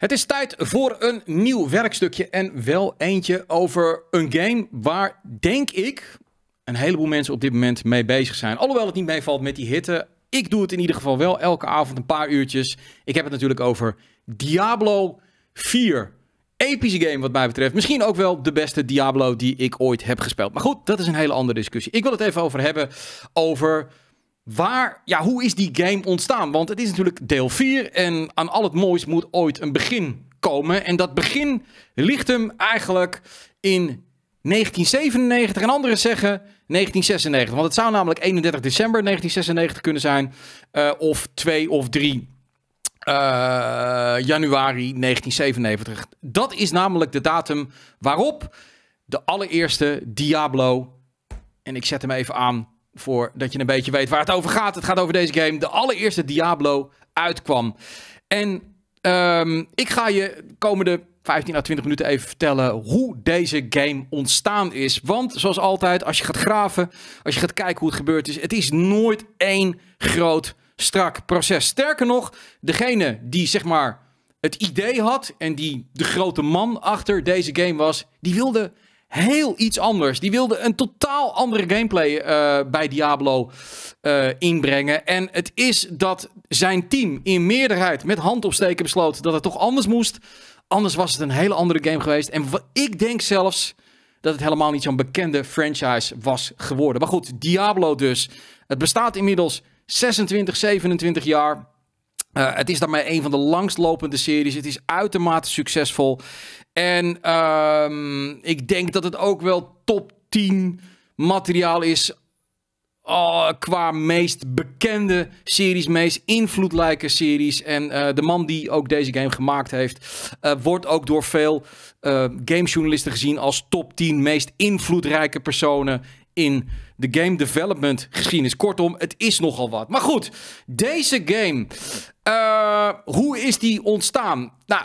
Het is tijd voor een nieuw werkstukje en wel eentje over een game waar, denk ik, een heleboel mensen op dit moment mee bezig zijn. Alhoewel het niet meevalt met die hitte. Ik doe het in ieder geval wel elke avond een paar uurtjes. Ik heb het natuurlijk over Diablo 4. Epische game wat mij betreft. Misschien ook wel de beste Diablo die ik ooit heb gespeeld. Maar goed, dat is een hele andere discussie. Ik wil het even over hebben over Waar, ja, hoe is die game ontstaan? Want het is natuurlijk deel 4 en aan al het moois moet ooit een begin komen. En dat begin ligt hem eigenlijk in 1997 en anderen zeggen 1996. Want het zou namelijk 31 december 1996 kunnen zijn eh, of 2 of 3 eh, januari 1997. Dat is namelijk de datum waarop de allereerste Diablo, en ik zet hem even aan, voordat je een beetje weet waar het over gaat. Het gaat over deze game. De allereerste Diablo uitkwam. En ehm, ik ga je de komende 15 à 20 minuten even vertellen hoe deze game ontstaan is. Want zoals altijd, als je gaat graven, als je gaat kijken hoe het gebeurd is, het is nooit één groot strak proces. Sterker nog, degene die zeg maar het idee had en die de grote man achter deze game was, die wilde heel iets anders. Die wilde een totaal andere gameplay eh, bij Diablo eh, inbrengen. En het is dat zijn team in meerderheid met hand opsteken besloot dat het toch anders moest. Anders was het een hele andere game geweest. En ik denk zelfs dat het helemaal niet zo'n bekende franchise was geworden. Maar goed, Diablo dus. Het bestaat inmiddels 26, 27 jaar. Eh, het is daarmee een van de langstlopende series. Het is uitermate succesvol. En ehm, ik denk dat het ook wel top 10 materiaal is. Eh, qua meest bekende series, meest invloedrijke series. En eh, de man die ook deze game gemaakt heeft, wordt ook door veel gamejournalisten gezien als top 10 meest invloedrijke personen in de game development geschiedenis. Kortom, het is nogal wat. Maar goed, deze game. Eh, hoe is die ontstaan? Nou.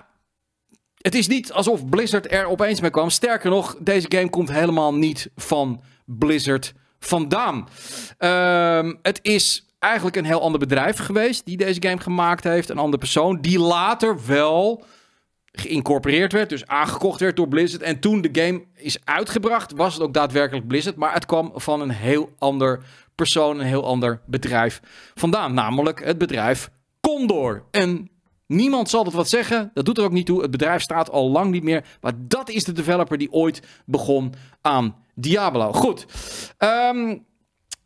Het is niet alsof Blizzard er opeens mee kwam. Sterker nog, deze game komt helemaal niet van Blizzard vandaan. Ehm, het is eigenlijk een heel ander bedrijf geweest die deze game gemaakt heeft. Een andere persoon die later wel geïncorporeerd werd, dus aangekocht werd door Blizzard. En toen de game is uitgebracht, was het ook daadwerkelijk Blizzard. Maar het kwam van een heel ander persoon, een heel ander bedrijf vandaan. Namelijk het bedrijf Condor. En niemand zal dat wat zeggen. Dat doet er ook niet toe. Het bedrijf staat al lang niet meer. Maar dat is de developer die ooit begon aan Diablo. Goed. Ehm,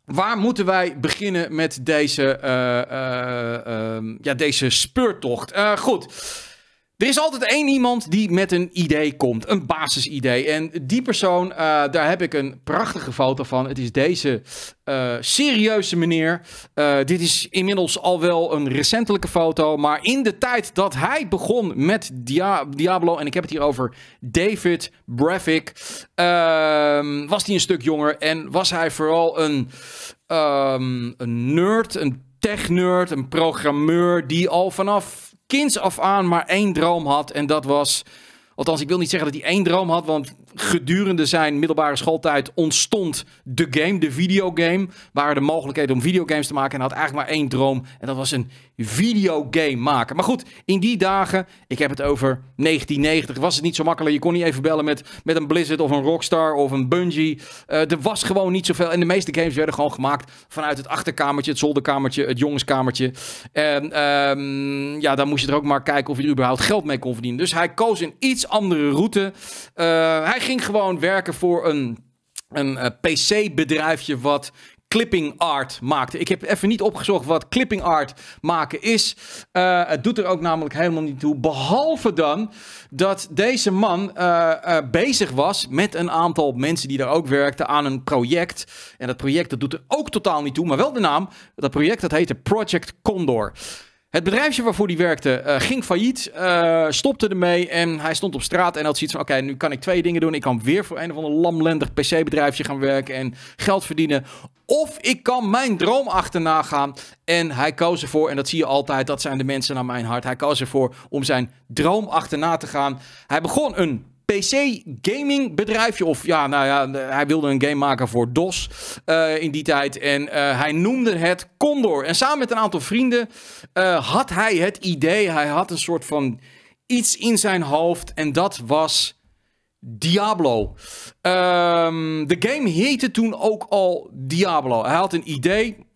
waar moeten wij beginnen met deze, eh, eh, ehm, ja, deze speurtocht? Eh, goed. Er is altijd één iemand die met een idee komt, een basisidee. En die persoon, eh, daar heb ik een prachtige foto van. Het is deze eh, serieuze meneer. Eh, dit is inmiddels al wel een recentelijke foto. Maar in de tijd dat hij begon met Diablo, en ik heb het hier over David Brevik, ehm, was hij een stuk jonger en was hij vooral een, ehm, een nerd, een tech-nerd, een programmeur die al vanaf kinds af aan maar één droom had. En dat was. Althans, ik wil niet zeggen dat hij één droom had, want gedurende zijn middelbare schooltijd ontstond de game, de videogame. waar de mogelijkheden om videogames te maken. En had eigenlijk maar één droom. En dat was een videogame maken. Maar goed, in die dagen, ik heb het over 1990, was het niet zo makkelijk. Je kon niet even bellen met, met een Blizzard of een Rockstar of een Bungie. Eh, er was gewoon niet zoveel. En de meeste games werden gewoon gemaakt vanuit het achterkamertje, het zolderkamertje, het jongenskamertje. En ehm, ja, dan moest je er ook maar kijken of je er überhaupt geld mee kon verdienen. Dus hij koos een iets andere route. Uh, hij ging gewoon werken voor een, een eh, PC-bedrijfje wat clipping art maakte. Ik heb even niet opgezocht wat clipping art maken is. Eh, het doet er ook namelijk helemaal niet toe. Behalve dan dat deze man eh, bezig was met een aantal mensen die daar ook werkten aan een project. En dat project dat doet er ook totaal niet toe, maar wel de naam. Dat project dat heette Project Condor. Het bedrijfje waarvoor hij werkte eh, ging failliet, uh, stopte ermee en hij stond op straat en had zoiets van: oké, nu kan ik twee dingen doen. Ik kan weer voor een of ander lamlendig PC-bedrijfje gaan werken en geld verdienen. Of ik kan mijn droom achterna gaan. En hij koos ervoor, en dat zie je altijd, dat zijn de mensen naar mijn hart. Hij koos ervoor om zijn droom achterna te gaan. Hij begon een PC gaming bedrijfje. Of ja, nou ja, hij wilde een game maken voor DOS eh, in die tijd. En eh, hij noemde het Condor. En samen met een aantal vrienden eh, had hij het idee. Hij had een soort van iets in zijn hoofd. En dat was Diablo. Ehm, de game heette toen ook al Diablo. Hij had een idee.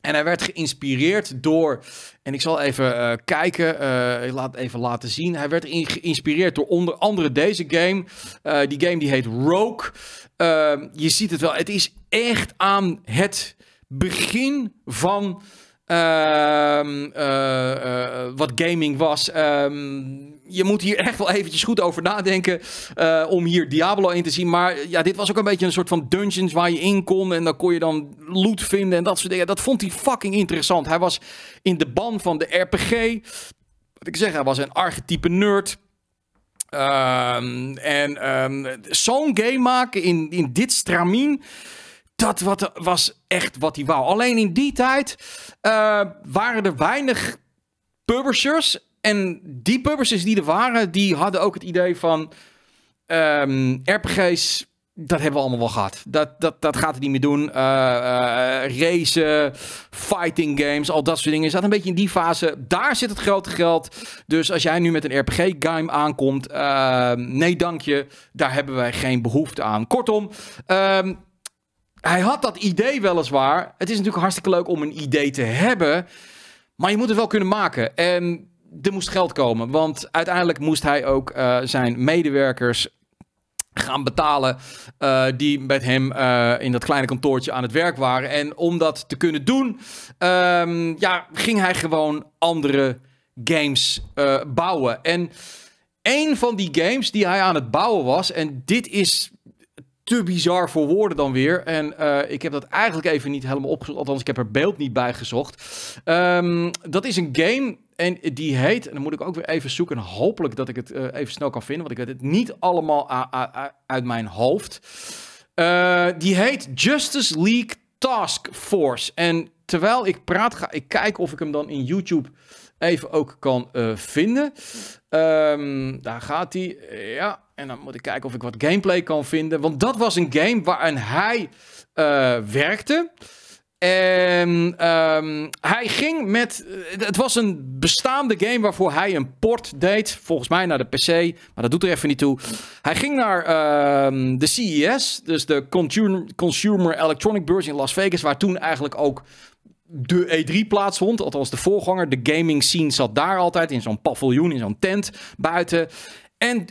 En hij werd geïnspireerd door, en ik zal even eh, kijken, ik eh, laat even laten zien. Hij werd geïnspireerd door onder andere deze game. Eh, die game die heet Rogue. Ehm, je ziet het wel, het is echt aan het begin van ehm, wat gaming was. Um, je moet hier echt wel eventjes goed over nadenken eh, om hier Diablo in te zien. Maar ja, dit was ook een beetje een soort van dungeons waar je in kon en dan kon je dan loot vinden en dat soort dingen. Dat vond hij fucking interessant. Hij was in de ban van de RPG. Wat ik zeg, hij was een archetype nerd. Ehm, en ehm, zo'n game maken in, in dit stramien dat wat, was echt wat hij wou. Alleen in die tijd eh, waren er weinig publishers en die publishers die er waren, die hadden ook het idee van... Ehm, RPG's, dat hebben we allemaal wel gehad. Dat, dat, dat gaat het niet meer doen. Uh, racen, fighting games, al dat soort dingen. Je zat een beetje in die fase. Daar zit het grote geld. Dus als jij nu met een RPG-game aankomt, ehm, nee dank je. Daar hebben wij geen behoefte aan. Kortom, ehm, hij had dat idee weliswaar. Het is natuurlijk hartstikke leuk om een idee te hebben. Maar je moet het wel kunnen maken. En er moest geld komen. Want uiteindelijk moest hij ook eh, zijn medewerkers gaan betalen eh, die met hem eh, in dat kleine kantoortje aan het werk waren. En om dat te kunnen doen, ehm, ja, ging hij gewoon andere games bouwen. En een van die games die hij aan het bouwen was, en dit is te bizar voor woorden dan weer. En ik heb dat eigenlijk even niet helemaal opgezocht. Althans, ik heb er beeld niet bij gezocht. Ehm, dat is een game en die heet, en dan moet ik ook weer even zoeken. Hopelijk dat ik het eh, even snel kan vinden, want ik weet het niet allemaal uit mijn hoofd. Eh, die heet Justice League Task Force. En terwijl ik praat, ga ik kijken of ik hem dan in YouTube even ook kan eh, vinden. Ehm, daar gaat hij. Ja, en dan moet ik kijken of ik wat gameplay kan vinden. Want dat was een game waarin hij werkte. En ehm, hij ging met. Eh, het was een bestaande game waarvoor hij een port deed. Volgens mij naar de PC. Maar dat doet er even niet toe. Hij ging naar ehm, de CES. Dus de Consumer Electronic Burst in Las Vegas. Waar toen eigenlijk ook de E3 plaatsvond. Althans de voorganger. De gaming scene zat daar altijd. In zo'n paviljoen. In zo'n tent buiten. En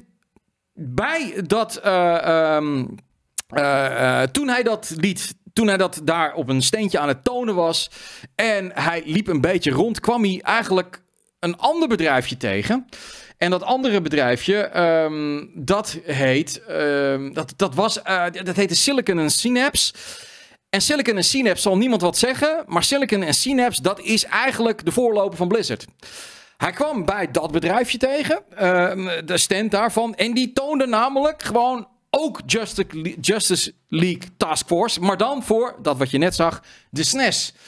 bij dat. Eh, ehm, eh, toen hij dat liet toen hij dat daar op een steentje aan het tonen was en hij liep een beetje rond, kwam hij eigenlijk een ander bedrijfje tegen. En dat andere bedrijfje, ehm, dat heet, ehm, dat, dat, was, uh, dat heette Silicon and Synapse. En Silicon and Synapse zal niemand wat zeggen, maar Silicon and Synapse, dat is eigenlijk de voorloper van Blizzard. Hij kwam bij dat bedrijfje tegen, ehm, de stand daarvan, en die toonde namelijk gewoon ook Justice League Task Force, maar dan voor, dat wat je net zag, de SNES. E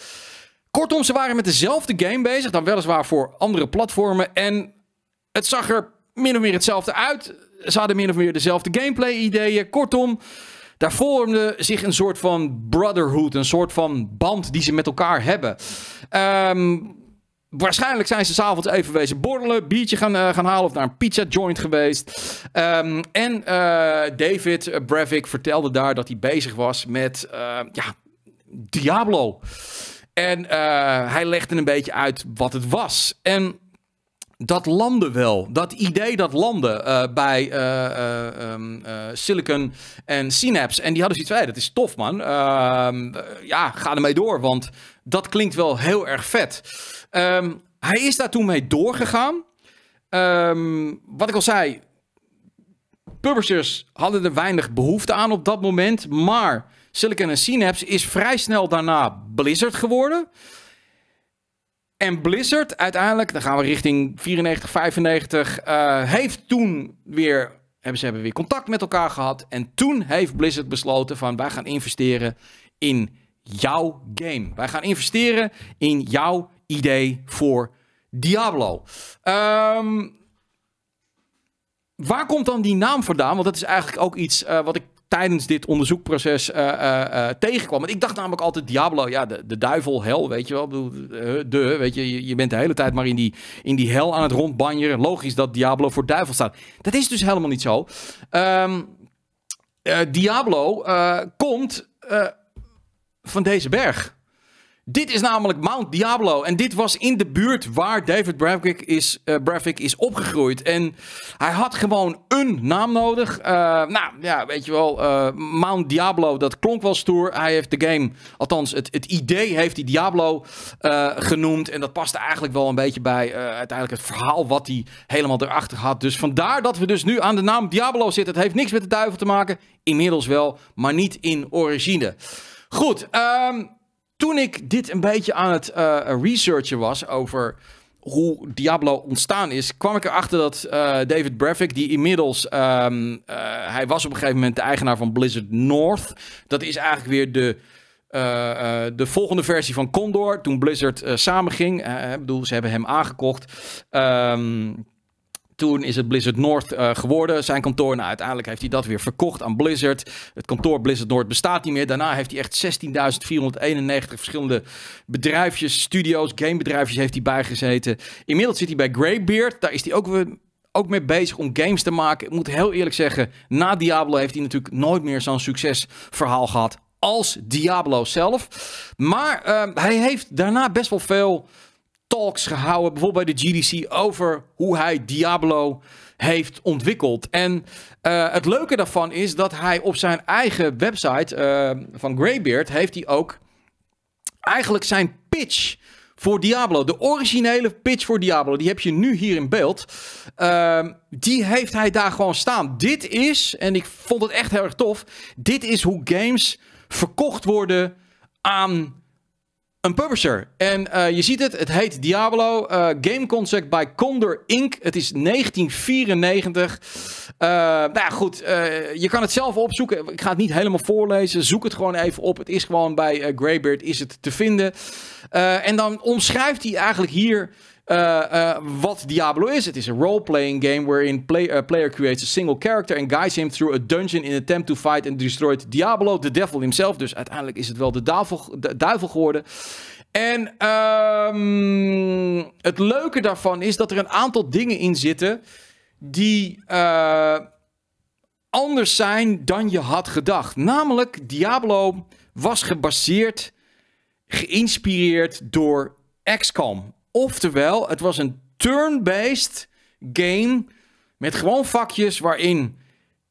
Kortom, ze waren met dezelfde game bezig, dan weliswaar voor andere platformen. En het zag er min of meer hetzelfde uit. Ze hadden min of meer dezelfde gameplay-ideeën. Kortom, daar vormde zich een soort van brotherhood, een soort van band die ze met elkaar hebben. Um, Waarschijnlijk zijn ze s'avonds even wezen borrelen, biertje gaan, eh, gaan halen of naar een pizza joint geweest. Ehm, en eh, David Brevik vertelde daar dat hij bezig was met eh, ja, Diablo. En hij legde een beetje uit wat het was. En dat landde wel. Dat idee dat landde bij ehm, Silicon en Synapse. En die hadden zoiets van, dat is tof man. Ehm, ja, ga ermee door, want dat klinkt wel heel erg vet. Ehm, hij is daar toen mee doorgegaan. Ehm, wat ik al zei, publishers hadden er weinig behoefte aan op dat moment. Maar Silicon en Synapse is vrij snel daarna Blizzard geworden. En Blizzard uiteindelijk, dan gaan we richting 94, 95, eh, heeft toen weer, hebben ze hebben weer contact met elkaar gehad. En toen heeft Blizzard besloten van wij gaan investeren in jouw game. Wij gaan investeren in jouw idee voor Diablo. Ehm, waar komt dan die naam vandaan? Want dat is eigenlijk ook iets eh, wat ik tijdens dit onderzoekproces eh, eh, tegenkwam. Want ik dacht namelijk altijd Diablo, ja, de, de duivel, hel, weet je wel. De, weet je, je, bent de hele tijd maar in die, in die hel aan het rondbanjeren. Logisch dat Diablo voor duivel staat. Dat is dus helemaal niet zo. Ehm, Diablo komt van deze berg. Dit is namelijk Mount Diablo. En dit was in de buurt waar David Bravik is, eh, is opgegroeid. En hij had gewoon een naam nodig. Eh, nou ja, weet je wel. Eh, Mount Diablo, dat klonk wel stoer. Hij heeft de game, althans het, het idee heeft hij Diablo genoemd. En dat paste eigenlijk wel een beetje bij uiteindelijk het verhaal wat hij helemaal erachter had. Dus vandaar dat we dus nu aan de naam Diablo zitten. Het heeft niks met de duivel te maken. Inmiddels wel, maar niet in origine. Goed, um, toen ik dit een beetje aan het eh, researchen was over hoe Diablo ontstaan is, kwam ik erachter dat eh, David Brevik, die inmiddels, ehm, eh, hij was op een gegeven moment de eigenaar van Blizzard North. Dat is eigenlijk weer de, de volgende versie van Condor, toen Blizzard samenging. ik bedoel, ze hebben hem aangekocht. Um, toen is het Blizzard North eh, geworden, zijn kantoor. Nou, uiteindelijk heeft hij dat weer verkocht aan Blizzard. Het kantoor Blizzard North bestaat niet meer. Daarna heeft hij echt 16.491 verschillende bedrijfjes, studio's, gamebedrijfjes heeft hij bijgezeten. Inmiddels zit hij bij Greybeard. Daar is hij ook weer ook mee bezig om games te maken. Ik moet heel eerlijk zeggen, na Diablo heeft hij natuurlijk nooit meer zo'n succesverhaal gehad als Diablo zelf. Maar ehm, hij heeft daarna best wel veel talks gehouden, bijvoorbeeld bij de GDC, over hoe hij Diablo heeft ontwikkeld. En eh, het leuke daarvan is dat hij op zijn eigen website eh, van Greybeard heeft hij ook eigenlijk zijn pitch voor Diablo. De originele pitch voor Diablo, die heb je nu hier in beeld. Ehm, die heeft hij daar gewoon staan. Dit is, en ik vond het echt heel erg tof, dit is hoe games verkocht worden aan een publisher. En eh, je ziet het, het heet Diablo. Eh, game concept by Condor Inc. Het is 1994. Eh, nou ja, goed. je kan het zelf opzoeken. Ik ga het niet helemaal voorlezen. Zoek het gewoon even op. Het is gewoon bij Greybeard is het te vinden. en dan omschrijft hij eigenlijk hier eh, eh, wat Diablo is. Het is een role-playing game waarin een eh, player creates a single character and guides him through a dungeon in attempt to fight and destroy Diablo, the devil himself. Dus uiteindelijk is het wel de duivel, geworden. En ehm, het leuke daarvan is dat er een aantal dingen in zitten die anders zijn dan je had gedacht. Namelijk, Diablo was gebaseerd, geïnspireerd door XCOM. Oftewel, het was een turn-based game met gewoon vakjes waarin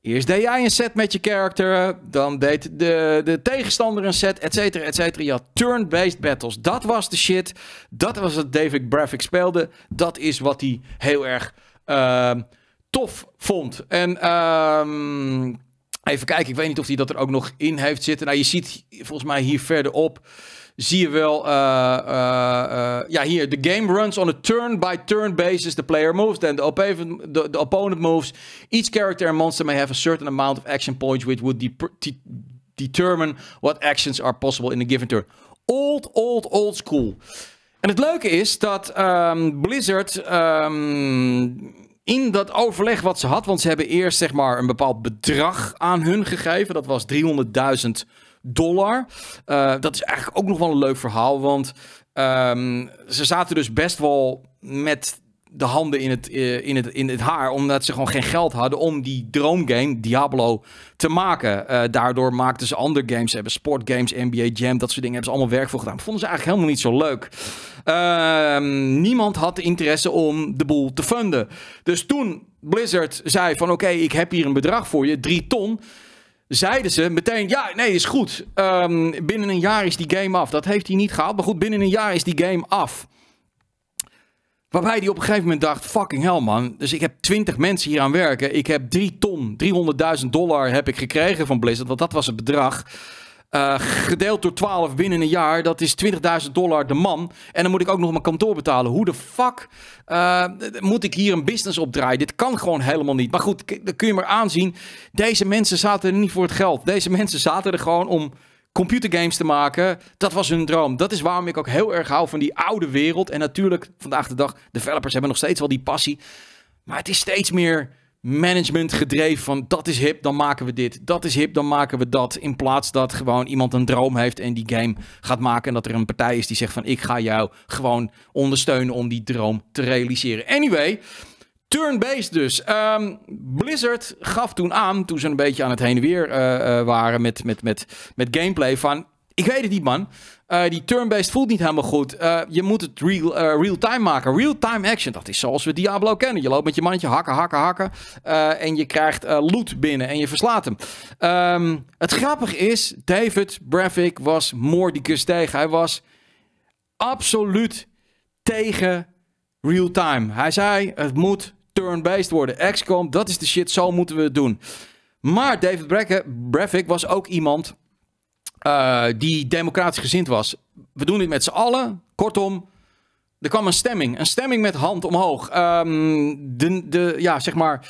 eerst deed jij een set met je character, dan deed de, de tegenstander een set, et cetera, et cetera. Je had turn-based battles. Dat was de shit. Dat was wat David Braffick speelde. Dat is wat hij heel erg ehm, tof vond. En ehm, even kijken, ik weet niet of hij dat er ook nog in heeft zitten. Nou, je ziet volgens mij hier verderop zie je wel, eh, eh, eh, ja hier, the game runs on a turn-by-turn basis. The player moves, then the opponent, moves. Each character and monster may have a certain amount of action points, which would determine what actions are possible in a given turn. Old, old, old school. En het leuke is dat ehm, Blizzard ehm, in dat overleg wat ze had, want ze hebben eerst zeg maar een bepaald bedrag aan hun gegeven. Dat was 300.000 dollar. Eh, dat is eigenlijk ook nog wel een leuk verhaal, want ehm, ze zaten dus best wel met de handen in het, eh, in, het, in het haar. Omdat ze gewoon geen geld hadden om die droomgame Diablo te maken. Eh, daardoor maakten ze andere games. Ze hebben sportgames, NBA Jam, dat soort dingen. Hebben ze allemaal werk voor gedaan. Dat vonden ze eigenlijk helemaal niet zo leuk. Ehm, niemand had interesse om de boel te funden. Dus toen Blizzard zei van oké, ik heb hier een bedrag voor je. Drie ton zeiden ze meteen: ja, nee, is goed. Ehm, binnen een jaar is die game af. Dat heeft hij niet gehaald, maar goed, binnen een jaar is die game af. Waarbij hij op een gegeven moment dacht: fucking hell, man. Dus ik heb 20 mensen hier aan werken. Ik heb 3 ton, 300.000 dollar heb ik gekregen van Blizzard, want dat was het bedrag. Eh, gedeeld door 12 binnen een jaar, dat is 20.000 dollar de man. En dan moet ik ook nog mijn kantoor betalen. Hoe de fuck eh, moet ik hier een business op draaien? Dit kan gewoon helemaal niet. Maar goed, dan kun je maar aanzien. Deze mensen zaten er niet voor het geld. Deze mensen zaten er gewoon om computergames te maken. Dat was hun droom. Dat is waarom ik ook heel erg hou van die oude wereld. En natuurlijk, vandaag de dag, developers hebben nog steeds wel die passie. Maar het is steeds meer management gedreven van dat is hip, dan maken we dit. Dat is hip, dan maken we dat. In plaats dat gewoon iemand een droom heeft en die game gaat maken. En dat er een partij is die zegt van ik ga jou gewoon ondersteunen om die droom te realiseren. Anyway, turn-based dus. Ehm, Blizzard gaf toen aan, toen ze een beetje aan het heen en weer eh, eh, waren met, met, met, met gameplay van ik weet het niet, man. Eh, die turn-based voelt niet helemaal goed. Eh, je moet het real, eh, real-time maken. Real-time action. Dat is zoals we Diablo kennen. Je loopt met je mandje hakken, hakken, hakken. en je krijgt loot binnen en je verslaat hem. Ehm, het grappige is, David Braffick was moordicus tegen. Hij was absoluut tegen real-time. Hij zei, het moet turn-based worden. XCOM, dat is de shit, zo moeten we het doen. Maar David Braffick was ook iemand eh, die democratisch gezind was. We doen dit met z'n allen. Kortom, er kwam een stemming. Een stemming met hand omhoog. Ehm, de, de, ja, zeg maar,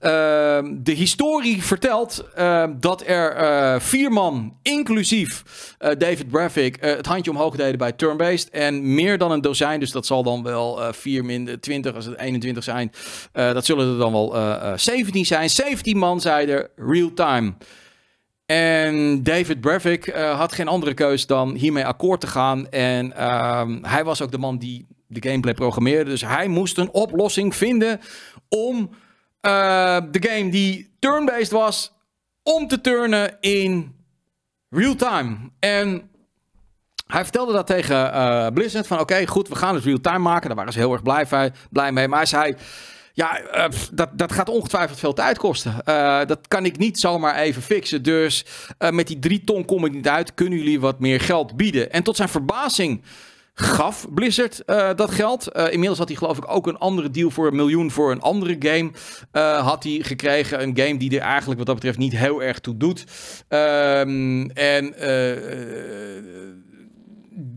ehm, de historie vertelt ehm, dat er eh, vier man, inclusief eh, David Braffick, het handje omhoog deden bij Turnbased. En meer dan een dozijn, dus dat zal dan wel vier minder 20 als het 21 zijn. dat zullen er dan wel 17 zijn. 17 man zeiden real time. En David Brevik eh, had geen andere keus dan hiermee akkoord te gaan. En ehm, hij was ook de man die de gameplay programmeerde. Dus hij moest een oplossing vinden om eh, de game die turn-based was, om te turnen in real-time. En hij vertelde dat tegen eh, Blizzard van oké, goed, we gaan het real-time maken. Daar waren ze heel erg blij, blij mee. Maar hij zei... Ja, eh, dat, dat gaat ongetwijfeld veel tijd kosten. Eh, dat kan ik niet zomaar even fixen. Dus eh, met die drie ton kom ik niet uit. Kunnen jullie wat meer geld bieden? En tot zijn verbazing gaf Blizzard dat geld. inmiddels had hij geloof ik ook een andere deal voor een miljoen voor een andere game. had hij gekregen. Een game die er eigenlijk wat dat betreft niet heel erg toe doet. Ehm, en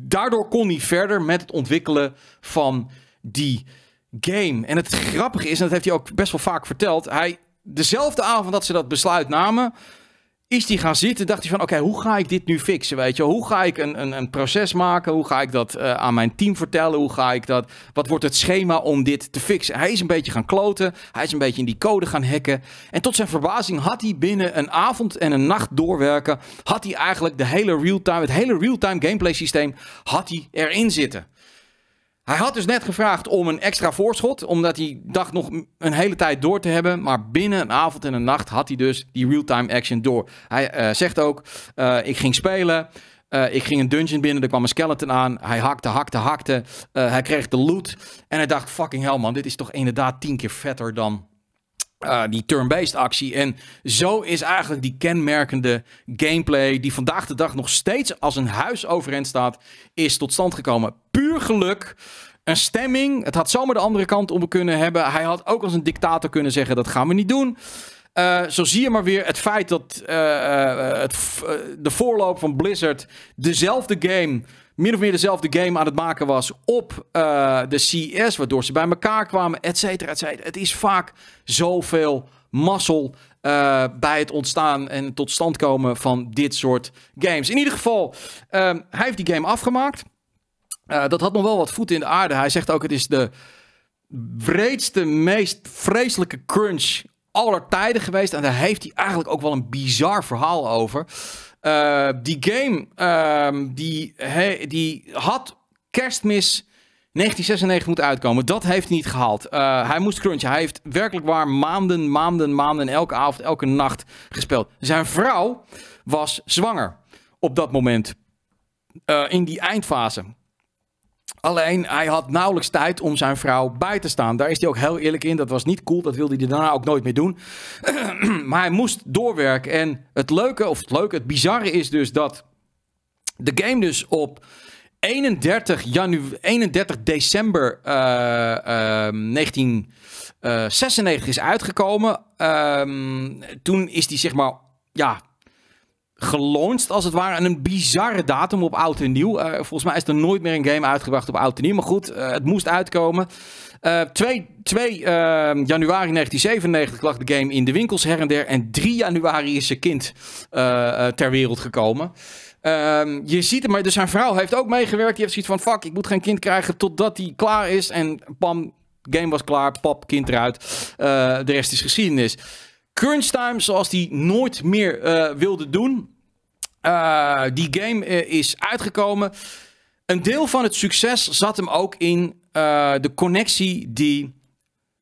daardoor kon hij verder met het ontwikkelen van die game. En het grappige is, en dat heeft hij ook best wel vaak verteld, hij, dezelfde avond dat ze dat besluit namen, is hij gaan zitten. Dacht hij van, oké, hoe ga ik dit nu fixen, weet je? Hoe ga ik een, een, een proces maken? Hoe ga ik dat eh, aan mijn team vertellen? Hoe ga ik dat... Wat wordt het schema om dit te fixen? Hij is een beetje gaan kloten. Hij is een beetje in die code gaan hacken. En tot zijn verbazing had hij binnen een avond en een nacht doorwerken... had hij eigenlijk de hele real-time... het hele real-time gameplay systeem had hij erin zitten. Hij had dus net gevraagd om een extra voorschot, omdat hij dacht nog een hele tijd door te hebben. Maar binnen een avond en een nacht had hij dus die real-time action door. Hij eh, zegt ook, eh, ik ging spelen, eh, ik ging een dungeon binnen, er kwam een skeleton aan. Hij hakte, hakte, hakte, hij kreeg de loot. En hij dacht, fucking hell man, dit is toch inderdaad tien keer vetter dan eh, die turn-based actie. En zo is eigenlijk die kenmerkende gameplay, die vandaag de dag nog steeds als een huis overeind staat, is tot stand gekomen. Puur geluk. Een stemming. Het had zomaar de andere kant om kunnen hebben. Hij had ook als een dictator kunnen zeggen: dat gaan we niet doen. Eh, zo zie je maar weer het feit dat eh, het de voorloop van Blizzard dezelfde game min of meer dezelfde game aan het maken was op eh, de CES, waardoor ze bij elkaar kwamen, et cetera, Het is vaak zoveel mazzel eh, bij het ontstaan en tot stand komen van dit soort games. In ieder geval, ehm, hij heeft die game afgemaakt. Eh, dat had nog wel wat voet in de aarde. Hij zegt ook, het is de breedste, meest vreselijke crunch aller tijden geweest. En daar heeft hij eigenlijk ook wel een bizar verhaal over. Eh, die game ehm, die, die had kerstmis 1996 moeten uitkomen. Dat heeft hij niet gehaald. Eh, hij moest crunchen. Hij heeft werkelijk waar maanden, maanden, maanden, elke avond, elke nacht gespeeld. Zijn vrouw was zwanger op dat moment. Eh, in die eindfase. Alleen hij had nauwelijks tijd om zijn vrouw bij te staan. Daar is hij ook heel eerlijk in. Dat was niet cool. Dat wilde hij daarna ook nooit meer doen. maar hij moest doorwerken. En het leuke, of het leuke, het bizarre is dus dat de game dus op 31, janu 31 december 1996 eh, ehm, eh, is uitgekomen. Ehm, toen is die zeg maar ja, gelaunched als het ware. En een bizarre datum op oud en nieuw. Eh, volgens mij is er nooit meer een game uitgebracht op oud en nieuw. Maar goed, eh, het moest uitkomen. Uh, 2, 2 januari 1997 lag de game in de winkels her en der. En 3 januari is zijn kind eh, ter wereld gekomen. Ehm, je ziet het, maar dus zijn vrouw heeft ook meegewerkt. Die heeft zoiets van: fuck, ik moet geen kind krijgen totdat hij klaar is. En pam, game was klaar, pap, kind eruit. de rest is geschiedenis crunch time zoals die nooit meer eh, wilde doen. Eh, die game eh, is uitgekomen. Een deel van het succes zat hem ook in de connectie die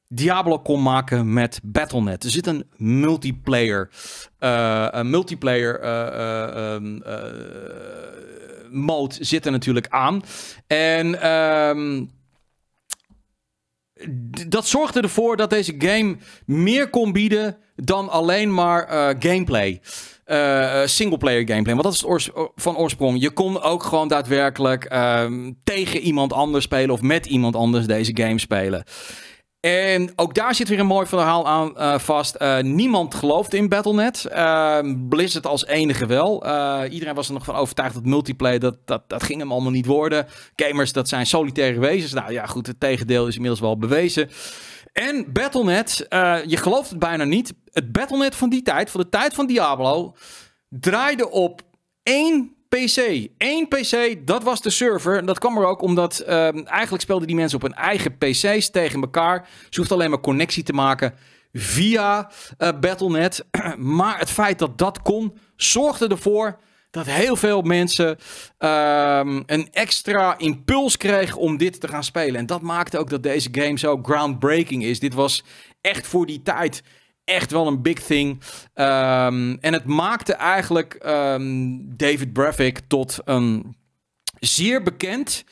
Diablo kon maken met Battle.net. Er zit een multiplayer, een multiplayer ehm, mode zit er natuurlijk aan. En ehm, dat zorgde ervoor dat deze game meer kon bieden dan alleen maar eh, gameplay. single eh, eh, singleplayer gameplay. Want dat is van oorsprong. Je kon ook gewoon daadwerkelijk ehm, tegen iemand anders spelen of met iemand anders deze game spelen. En ook daar zit weer een mooi verhaal aan eh, vast. Eh, niemand geloofde in Battle.net. Uh, Blizzard als enige wel. Eh, iedereen was er nog van overtuigd dat multiplayer, dat, dat, dat ging hem allemaal niet worden. Gamers, dat zijn solitaire wezens. Nou ja, goed, het tegendeel is inmiddels wel bewezen. En Battle.net, je gelooft het bijna niet. Het Battle.net van die tijd, van de tijd van Diablo, draaide op één PC. Eén PC, dat was de server. En dat kwam er ook omdat ehm, eigenlijk speelden die mensen op hun eigen PC's tegen elkaar. Ze hoefden alleen maar connectie te maken via eh, Battle.net. maar het feit dat dat kon, zorgde ervoor dat heel veel mensen ehm, een extra impuls kregen om dit te gaan spelen. En dat maakte ook dat deze game zo groundbreaking is. Dit was echt voor die tijd echt wel een big thing. Ehm, en het maakte eigenlijk ehm, David Braffick tot een zeer bekend.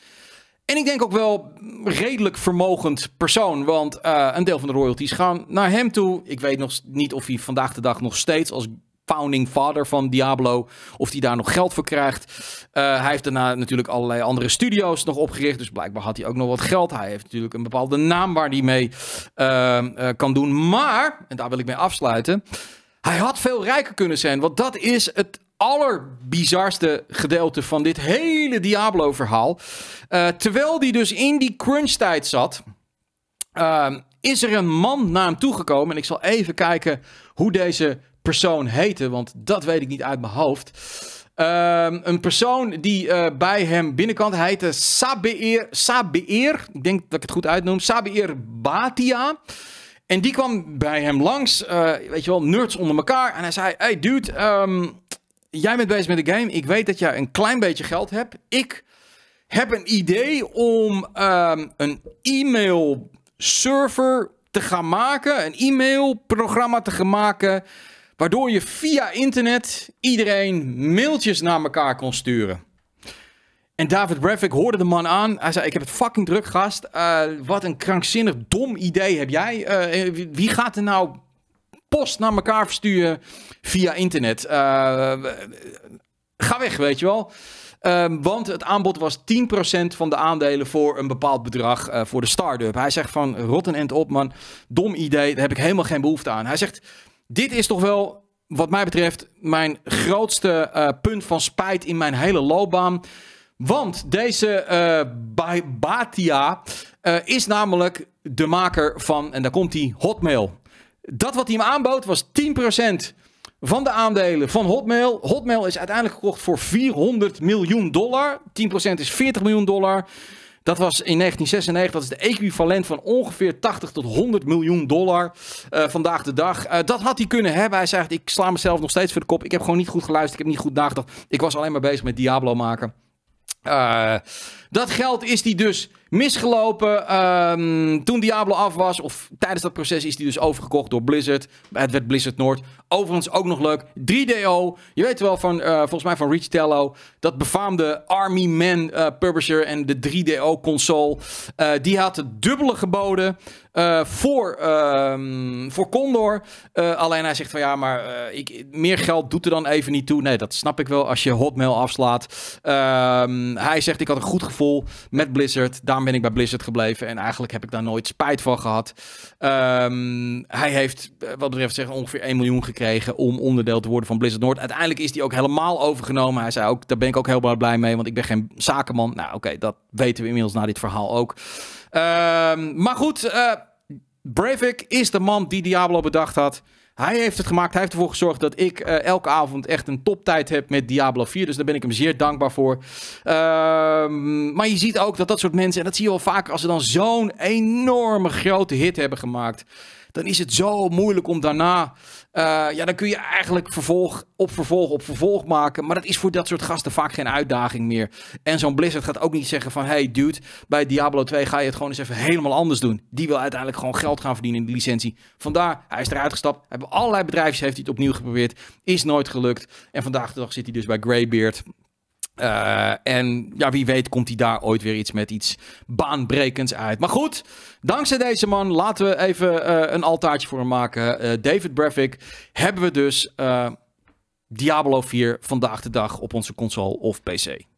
En ik denk ook wel redelijk vermogend persoon. Want eh, een deel van de royalties gaan naar hem toe. Ik weet nog niet of hij vandaag de dag nog steeds als founding father van Diablo. Of die daar nog geld voor krijgt. Eh, hij heeft daarna natuurlijk allerlei andere studio's nog opgericht. Dus blijkbaar had hij ook nog wat geld. Hij heeft natuurlijk een bepaalde naam waar hij mee ehm, eh, kan doen. Maar, en daar wil ik mee afsluiten. Hij had veel rijker kunnen zijn. Want dat is het allerbizarste gedeelte van dit hele Diablo-verhaal. Eh, terwijl die dus in die crunch-tijd zat, ehm, is er een man naar hem toegekomen. En ik zal even kijken hoe deze persoon heette, want dat weet ik niet uit mijn hoofd. Ehm, een persoon die eh, bij hem binnenkant heette Sabeer, Sabeer, ik denk dat ik het goed uitnoem, Sabeer Batia. En die kwam bij hem langs, eh, weet je wel, nerds onder elkaar. En hij zei, hey dude, ehm, jij bent bezig met de game. Ik weet dat jij een klein beetje geld hebt. Ik heb een idee om ehm, een e-mail server te gaan maken. Een e mail programma te gaan maken Waardoor je via internet iedereen mailtjes naar elkaar kon sturen. En David Brevik hoorde de man aan. Hij zei: Ik heb het fucking druk, gast. Eh, wat een krankzinnig dom idee heb jij. Eh, eh, wie gaat er nou post naar elkaar versturen via internet? Uh, ga weg, weet je wel. Ehm, want het aanbod was 10% van de aandelen voor een bepaald bedrag voor de start-up. Hij zegt van, rotten end op man, dom idee, daar heb ik helemaal geen behoefte aan. Hij zegt, dit is toch wel, wat mij betreft, mijn grootste eh, punt van spijt in mijn hele loopbaan. Want deze uh, Batia eh, is namelijk de maker van, en daar komt hij, Hotmail. Dat wat hij hem aanbood was 10% van de aandelen van Hotmail. Hotmail is uiteindelijk gekocht voor 400 miljoen dollar. 10% is 40 miljoen dollar. Dat was in 1996, dat is de equivalent van ongeveer 80 tot 100 miljoen dollar eh, vandaag de dag. Eh, dat had hij kunnen hebben. Hij zegt, ik sla mezelf nog steeds voor de kop. Ik heb gewoon niet goed geluisterd, ik heb niet goed nagedacht. Ik was alleen maar bezig met Diablo maken. Eh, dat geld is hij dus misgelopen. Ehm, toen Diablo af was, of tijdens dat proces, is die dus overgekocht door Blizzard. Het werd Blizzard Noord. Overigens ook nog leuk. 3DO. Je weet wel van, eh, volgens mij van Rich Tello. Dat befaamde Army Man eh, publisher en de 3DO console. Eh, die had het dubbele geboden. voor, ehm, voor Condor. alleen hij zegt van ja, maar ik, meer geld doet er dan even niet toe. Nee, dat snap ik wel als je Hotmail afslaat. Ehm, hij zegt ik had een goed gevoel met Blizzard. Daarmee ben ik bij Blizzard gebleven. En eigenlijk heb ik daar nooit spijt van gehad. Ehm, hij heeft, eh, wat betreft zeggen, ongeveer 1 miljoen gekregen om onderdeel te worden van Blizzard Noord. Uiteindelijk is die ook helemaal overgenomen. Hij zei ook, daar ben ik ook heel blij mee, want ik ben geen zakenman. Nou oké, dat weten we inmiddels na dit verhaal ook. Ehm, maar goed, uh, is de man die Diablo bedacht had. Hij heeft het gemaakt. Hij heeft ervoor gezorgd dat ik eh, elke avond echt een toptijd heb met Diablo 4. Dus daar ben ik hem zeer dankbaar voor. Ehm, maar je ziet ook dat dat soort mensen, en dat zie je wel vaker als ze dan zo'n enorme grote hit hebben gemaakt. Dan is het zo moeilijk om daarna. Eh, ja, dan kun je eigenlijk vervolg op vervolg op vervolg maken. Maar dat is voor dat soort gasten vaak geen uitdaging meer. En zo'n Blizzard gaat ook niet zeggen van... hey dude, bij Diablo 2 ga je het gewoon eens even helemaal anders doen. Die wil uiteindelijk gewoon geld gaan verdienen in die licentie. Vandaar, hij is eruit gestapt. Hij hebben allerlei bedrijfjes heeft hij het opnieuw geprobeerd. Is nooit gelukt. En vandaag de dag zit hij dus bij Greybeard. Eh, en ja, wie weet komt hij daar ooit weer iets met iets baanbrekends uit. Maar goed, dankzij deze man, laten we even eh, een altaartje voor hem maken. Eh, David Brevik hebben we dus Diablo 4 vandaag de dag op onze console of PC.